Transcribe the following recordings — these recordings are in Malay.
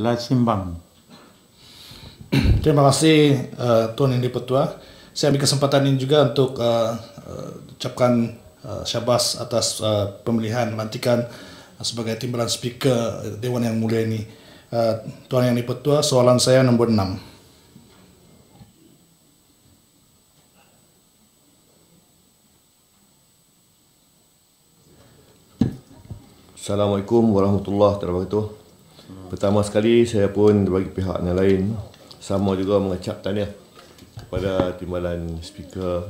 La Simbang. Terima kasih uh, Tuan Yang Dipertua. Saya ambil kesempatan ini juga untuk uh, uh, ucapkan uh, syabas atas uh, pemilihan mantikan sebagai timbalan speaker Dewan Yang Mulia ini. Uh, Tuan Yang Dipertua, soalan saya nombor enam. Assalamualaikum warahmatullahi wabarakatuh pertama sekali saya pun bagi pihak yang lain sama juga mengecap tanya kepada timbalan speaker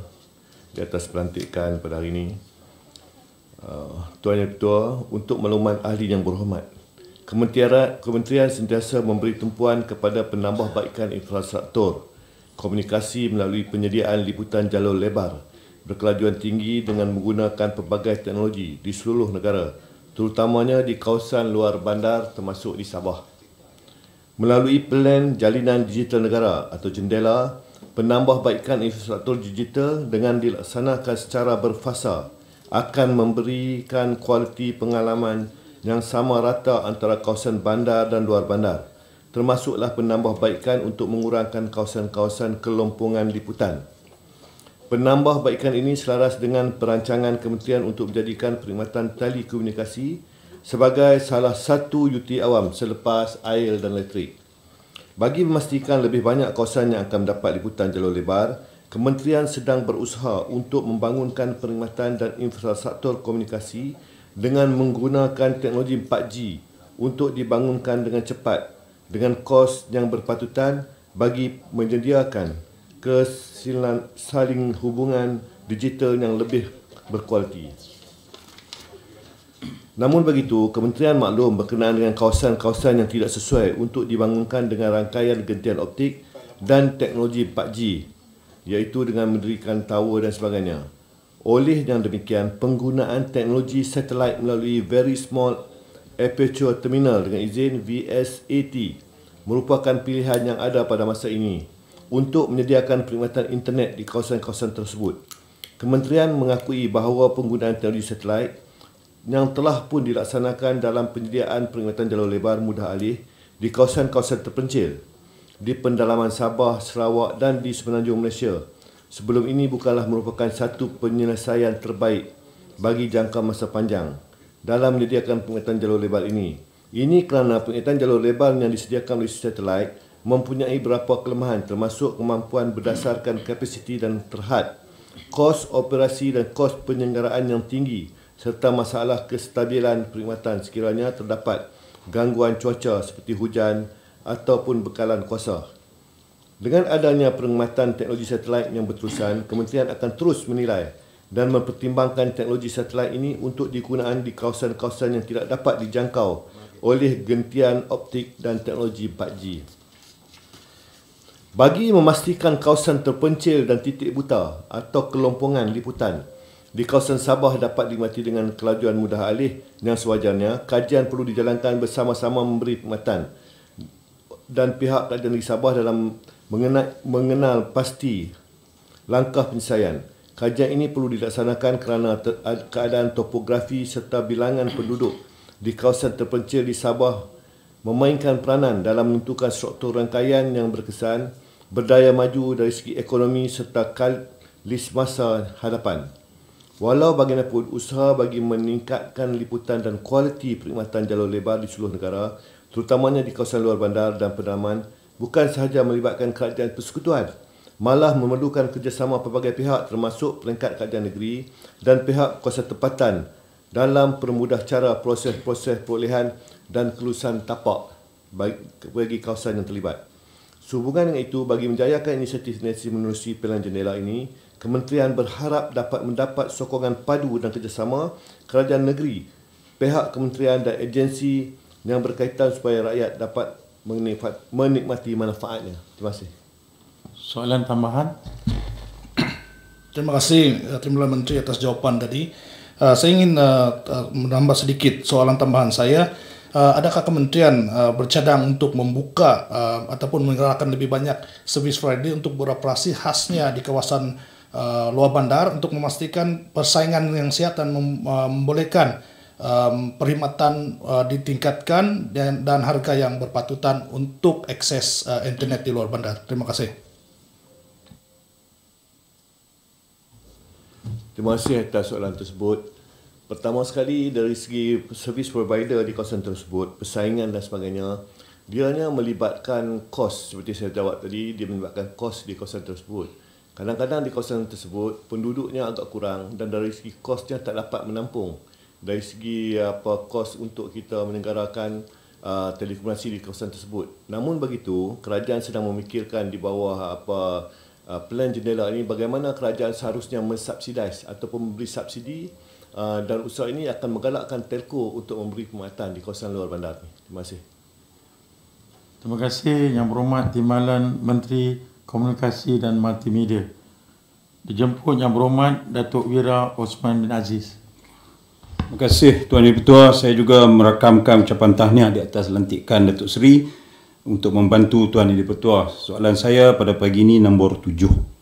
di atas pelantikan pada hari ini. Uh, Tuan Yang Ketua, untuk maklumat ahli yang berhormat, Kementerian, Kementerian sentiasa memberi tumpuan kepada penambahbaikan infrastruktur komunikasi melalui penyediaan liputan jalur lebar berkelajuan tinggi dengan menggunakan pelbagai teknologi di seluruh negara terutamanya di kawasan luar bandar termasuk di Sabah. Melalui Plan Jalinan Digital Negara atau Jendela, penambahbaikan infrastruktur digital dengan dilaksanakan secara berfasa akan memberikan kualiti pengalaman yang sama rata antara kawasan bandar dan luar bandar termasuklah penambahbaikan untuk mengurangkan kawasan-kawasan kelompongan liputan. Penambah baikan ini selaras dengan perancangan kementerian untuk menjadikan perkhidmatan telekomunikasi sebagai salah satu uti awam selepas air dan elektrik. Bagi memastikan lebih banyak kawasan yang akan mendapat liputan jalur lebar, kementerian sedang berusaha untuk membangunkan perkhidmatan dan infrastruktur komunikasi dengan menggunakan teknologi 4G untuk dibangunkan dengan cepat dengan kos yang berpatutan bagi menyediakan kesilan, saling hubungan digital yang lebih berkualiti. Namun begitu, Kementerian Maklum berkenaan dengan kawasan-kawasan yang tidak sesuai untuk dibangunkan dengan rangkaian gentian optik dan teknologi 4G iaitu dengan mendirikan tower dan sebagainya. Oleh yang demikian, penggunaan teknologi satelit melalui Very Small Aperture Terminal dengan izin VSAT merupakan pilihan yang ada pada masa ini untuk menyediakan perkhidmatan internet di kawasan-kawasan tersebut. Kementerian mengakui bahawa penggunaan teknologi satelit yang telah pun dilaksanakan dalam penyediaan perkhidmatan jalur lebar mudah alih di kawasan-kawasan terpencil di pendalaman Sabah, Sarawak dan di semenanjung Malaysia. Sebelum ini bukanlah merupakan satu penyelesaian terbaik bagi jangka masa panjang dalam menyediakan perkhidmatan jalur lebar ini. Ini kerana perkhidmatan jalur lebar yang disediakan oleh satelit mempunyai beberapa kelemahan termasuk kemampuan berdasarkan kapasiti dan terhad, kos operasi dan kos penyenggaraan yang tinggi serta masalah kestabilan perkhidmatan sekiranya terdapat gangguan cuaca seperti hujan ataupun bekalan kuasa. Dengan adanya perkhidmatan teknologi satelit yang berterusan, kementerian akan terus menilai dan mempertimbangkan teknologi satelit ini untuk digunakan di kawasan-kawasan yang tidak dapat dijangkau oleh gentian optik dan teknologi 4G bagi memastikan kawasan terpencil dan titik buta atau kelompongan liputan di kawasan Sabah dapat dinikmati dengan kelajuan mudah alih yang sewajarnya, kajian perlu dijalankan bersama-sama memberi perkhidmatan dan pihak kerajaan negeri Sabah dalam mengenal, mengenal pasti langkah penyelesaian. Kajian ini perlu dilaksanakan kerana keadaan topografi serta bilangan penduduk di kawasan terpencil di Sabah memainkan peranan dalam menentukan struktur rangkaian yang berkesan, berdaya maju dari segi ekonomi serta kalis masa hadapan. Walau bagaimanapun, usaha bagi meningkatkan liputan dan kualiti perkhidmatan jalur lebar di seluruh negara, terutamanya di kawasan luar bandar dan pedalaman, bukan sahaja melibatkan kerajaan persekutuan, malah memerlukan kerjasama pelbagai pihak termasuk peringkat kerajaan negeri dan pihak kuasa tempatan dalam permudah cara proses-proses perolehan dan kelulusan tapak bagi kawasan yang terlibat. Sehubungan dengan itu, bagi menjayakan inisiatif nasi menerusi pilihan jendela ini, Kementerian berharap dapat mendapat sokongan padu dan kerjasama kerajaan negeri, pihak kementerian dan agensi yang berkaitan supaya rakyat dapat menikmati manfaatnya. Terima kasih. Soalan tambahan? Terima kasih, eh, Terima kasih Menteri atas jawapan tadi. Eh, saya ingin eh, menambah sedikit soalan tambahan saya uh, adakah kementerian uh, bercadang untuk membuka uh, ataupun menggerakkan lebih banyak service Friday untuk beroperasi khasnya di kawasan uh, luar bandar untuk memastikan persaingan yang sehat dan mem- uh, membolehkan um, perkhidmatan uh, ditingkatkan dan dan harga yang berpatutan untuk akses uh, internet di luar bandar. Terima kasih. Terima kasih atas soalan tersebut pertama sekali dari segi service provider di kawasan tersebut, persaingan dan sebagainya, dia hanya melibatkan kos seperti saya jawab tadi, dia melibatkan kos di kawasan tersebut. Kadang-kadang di kawasan tersebut penduduknya agak kurang dan dari segi kosnya tak dapat menampung. Dari segi apa kos untuk kita menyelenggarakan uh, telekomunikasi di kawasan tersebut. Namun begitu, kerajaan sedang memikirkan di bawah apa uh, plan jendela ini bagaimana kerajaan seharusnya mensubsidize ataupun memberi subsidi Uh, dan usaha ini akan menggalakkan telco untuk memberi perkhidmatan di kawasan luar bandar ini. Terima kasih. Terima kasih yang berhormat Timbalan Menteri Komunikasi dan Multimedia. Dijemput yang berhormat Datuk Wira Osman bin Aziz. Terima kasih Tuan Yang Pertua. Saya juga merakamkan ucapan tahniah di atas lantikan Datuk Seri untuk membantu Tuan Yang Pertua. Soalan saya pada pagi ini nombor tujuh.